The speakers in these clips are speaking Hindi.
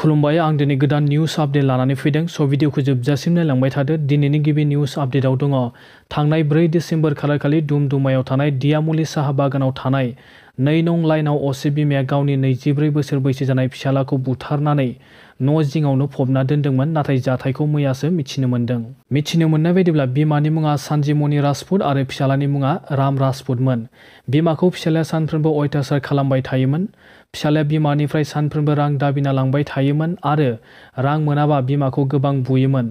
खुलुमबाय आं दिनै गोदान निउज आपडेट लानानै फैदों स' भिडिअखौ जोबजासिम नायलांबाय थादो दिनैनि गिबि निउज आपडेटआव दङ थांनाय ब्रै डिसेम्बर खालारखालि दुमदुमायाव थानाय दियामुलि साहा बागानाव थानाय नै नं लाइनाव असे बिमाया गावनि नैजिब्रै बोसोर बैसो जानाय फिसालाखौ बुथारनानै न' जिङावनो फबना दोन्दोंमोन नाथाय जाथायखौ मैयासो मिथिनो मोन्दों मिथिनो मोननाय बायदिब्ला बिमानि मुङा सानजिमनि राजपुत आरो फिसालानि मुङा राम राजपुतमोन बिमाखौ फिसालाया सानफ्रोमबो अयथासार खालामबाय थायोमोन फिसालाया बिमानिफ्राय सानफ्रोमबो रां दाबिना लांबाय थायोमोन आरो रां मोनाबा बिमाखौ गोबां बुयोमोन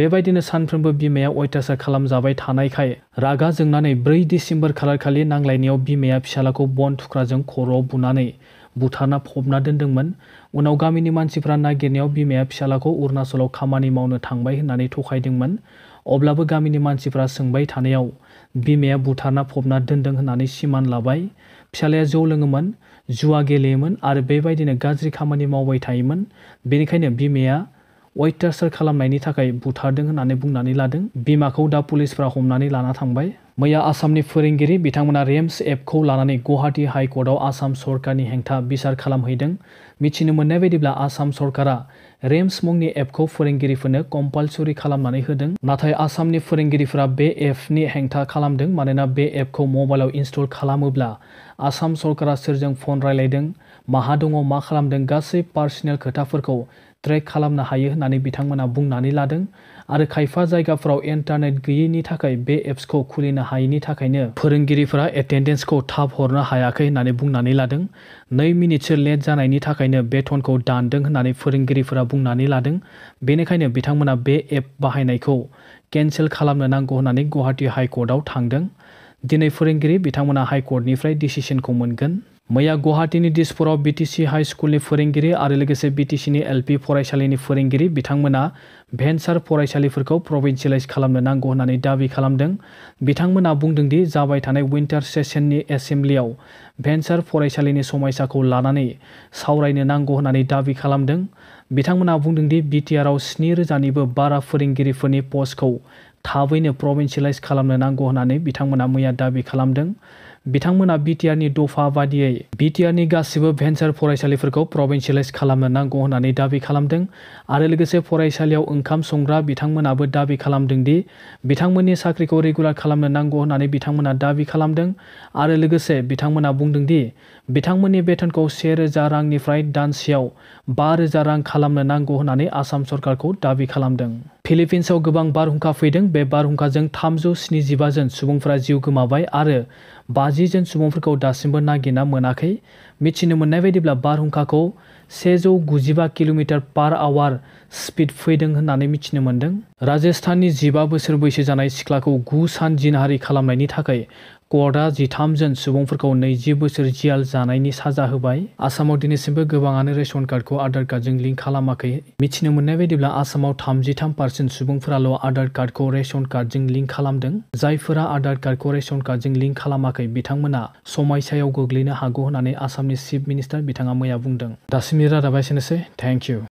बेबायदिनो सानफ्रोमबो बिमाया अयथासार रागा जोंनानै ब्रै डिसेम्बर खालारखालि नांलायनायाव बिमाया फिसालाखौ बन थुख्राजों खर'आव बुनानै बुथारना फबना दोन्दोंमोन उनाव गामिनि मानसिफ्रा नागिरनायाव बिमाया फिसालाखौ अरुणाचलाव खामानि मावनो थांबाय होननानै थगायदोंमोन अब्लाबो गामिनि मानसिफ्रा सोंबाय थानायाव बुथारना फबना दोन्दों होननानै सिमान लाबाय जौ लोङोमोन जुआ गेलेयोमोन आरो बेबायदिनो गाज्रि खामानि मावबाय थायोमोन बेनिखायनो बिमाया अयथासार खालामनायनि थाखाय बुथारदों होननानै बुंनानै लादों बिमाखौ दा पुलिसफ्रा हमनानै लाना थांबाय मैया आसाम फोरोंगिरि बिथांमोना रेम्स एपखौ लानानै गुवाहाटी हाईकर्टआव आसाम सरकार की हेंथा विचार खालामहैदों मिथिनो मोननाय बायदिब्ला आसाम सरकारा रेम्स मुंनि एपखौ फोरोंगिरिफोरनो कम्पालसरि खालामनानै होदों नाथाय आसामनि फोरोंगिरिफोरा बे एपनि हेंथा खालामदों मानोना बे एपखौ मबाइलाव इनस्टल खालामोब्ला आसाम सरकारा सोरजों फन रायलायदों माहा दङ मा खालामदों गासै पार्सनेल खोथाफोरखौ ट्रेक खालामनो हायो होननानै बिथांमोना बुंनानै लादों आरो खायफा जायगाफ्राव इन्टारनेट गैयैनि थाखाय बे एप्सखौ खुलिनो हायैनि थाखायनो फोरोंगिरिफोरा एटेन्डेन्सखौ थाब हरनो हायाखै होननानै बुंनानै लादों नै मिनिटसो लेट जानायनि थाखायनो बेथनखौ दानदों होननानै फोरोंगिरिफोरा बुंनानै लादों बेनिखायनो बिथांमोना बे एप बाहायनायखौ केन्सेल खालामनो नांगौ होननानै गुवाहाटि हाइकर्टआव थांदों दिनै फोरोंगिरि बिथांमोना हाइकर्टनिफ्राय डिसिसनखौ मोनगोन मैया गुवाहाटीनि दिसपुराव बिटिसि हाई स्कुलनि फोरोंगिरि आरो लोगोसे बिटिसिनि एलपि फरायसालिनि फोरोंगिरि बिथांमोना भेन्सार फरायसालिफोरखौ प्रभिन्सियेलाइज खालामनो नांगौ होननानै दाबि खालामदों बिथांमोना बुंदों दि जाबाय थानाय विन्टार सेसननि एसेम्ब्लियाव भेन्सार फरायसालिनि समायसाखौ लानानै सावरायनो नांगौ होननानै दाबि खालामदों बिथांमोना बुंदों दि स्नि रोजानिबो बारा फोरोंगिरिफोरनि पस्टखौ थाबैनो प्रभिन्सियेलाइज खालामनो नांगौ होननानै बिथांमोना मैया दाबि खालामदों बिथांमोना बिटिआरनि दफा बादियै बिटिआरनि गासिबो भेन्सार फरायसालिफोरखौ प्रभिन्सियेलाइज खालामनो नांगौ होननानै दाबि खालामदों आरो लोगोसे फरायसालियाव ओंखाम संग्रा बिथांमोनाबो दाबि खालामदों दि बिथांमोननि साख्रिखौ रेगुलार खालामनो नांगौ होननानै बिथांमोना दाबि खालामदों आरो लोगोसे बिथांमोना बुंदों दि बिथांमोननि बेथनखौ से रोजा रांनिफ्राय दानसेयाव बा रोजा रां खालामनो नांगौ होननानै आसाम सरकारखौ दाबि खालामदों फिलिपिन्सआव गोबां बारहुंखा फैदों बे बारहुंखाजों थामजौ स्निजिबा जन सुबुंफोरा जिउ गोमाबाय आरो बाजि जन सुबुंफोरखौ दासिमबो नागिरना मोनाखै मिथिनो मोननाय बायदिब्ला बारहुंखाखौ सेजौ गुजिबा किलोमीटर पार आवार स्पीड फैदों होननानै मिथिनो मोन्दों राजस्थाननि जिबा बोसोर बैसो जानाय सिख्लाखौ गु सान जिनहारि खालामनायनि कोडा जि थामजन सुबंफोरखौ नैजि बोसोर जियाल जानायनि साजा होबाय आसामाव दिनैसिमबो गोबाङानो रेशन कार्डखौ आधार कार्डजों लिंक खालामाखै मिथिनो मोननाय बायदिब्ला आसामाव थामजि थाम पार्सेन्ट सुबुंफोराल' आधार कार्डखौ रेशन कार्डजों लिंक खालामदों जायफोरा आधार कार्डखौ रेशन कार्डजों लिंक खालामाखै बिथांमोना समायसायाव गोग्लैनो हागौ होननानै आसामनि चिफ मिनिस्टार बिथाङा मैया बुंदों दासिमनि रादाबायसैनोसै थेंक इउ